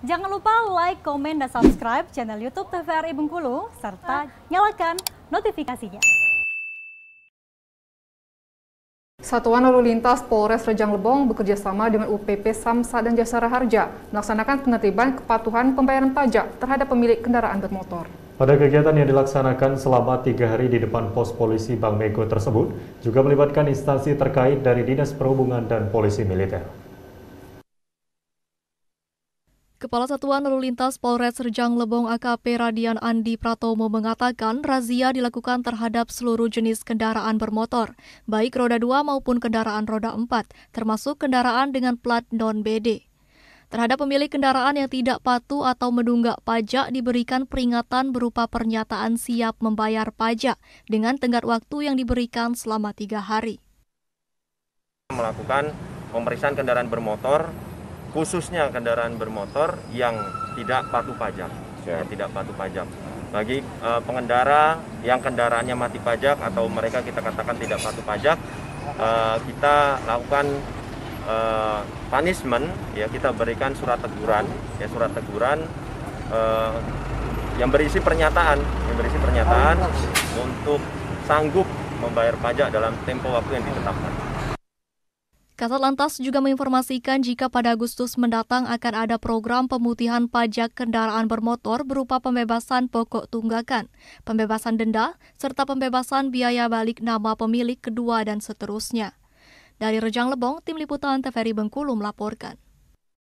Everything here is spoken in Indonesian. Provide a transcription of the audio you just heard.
Jangan lupa like, komen, dan subscribe channel YouTube TVRI Bengkulu, serta nyalakan notifikasinya. Satuan Lalu Lintas Polres Rejang Lebong bekerjasama dengan UPP Samsa dan Jasara Harja melaksanakan penertiban kepatuhan pembayaran pajak terhadap pemilik kendaraan bermotor. Pada kegiatan yang dilaksanakan selama tiga hari di depan pos polisi Bang Mego tersebut, juga melibatkan instansi terkait dari Dinas Perhubungan dan Polisi Militer. Kepala Satuan Lalu Lintas Polres Rejang Lebong AKP Radian Andi Pratomo mengatakan razia dilakukan terhadap seluruh jenis kendaraan bermotor, baik roda dua maupun kendaraan roda empat, termasuk kendaraan dengan plat non-BD. Terhadap pemilik kendaraan yang tidak patuh atau menunggak pajak diberikan peringatan berupa pernyataan siap membayar pajak dengan tenggat waktu yang diberikan selama tiga hari. Melakukan pemeriksaan kendaraan bermotor khususnya kendaraan bermotor yang tidak patuh pajak, ya. yang tidak patuh pajak. Bagi uh, pengendara yang kendaraannya mati pajak atau mereka kita katakan tidak patuh pajak, uh, kita lakukan uh, punishment, ya kita berikan surat teguran, ya surat teguran uh, yang berisi pernyataan, yang berisi pernyataan untuk sanggup membayar pajak dalam tempo waktu yang ditetapkan. Kasat Lantas juga menginformasikan jika pada Agustus mendatang akan ada program pemutihan pajak kendaraan bermotor berupa pembebasan pokok tunggakan, pembebasan denda, serta pembebasan biaya balik nama pemilik kedua dan seterusnya. Dari Rejang Lebong, Tim Liputan TVRI Bengkulu melaporkan.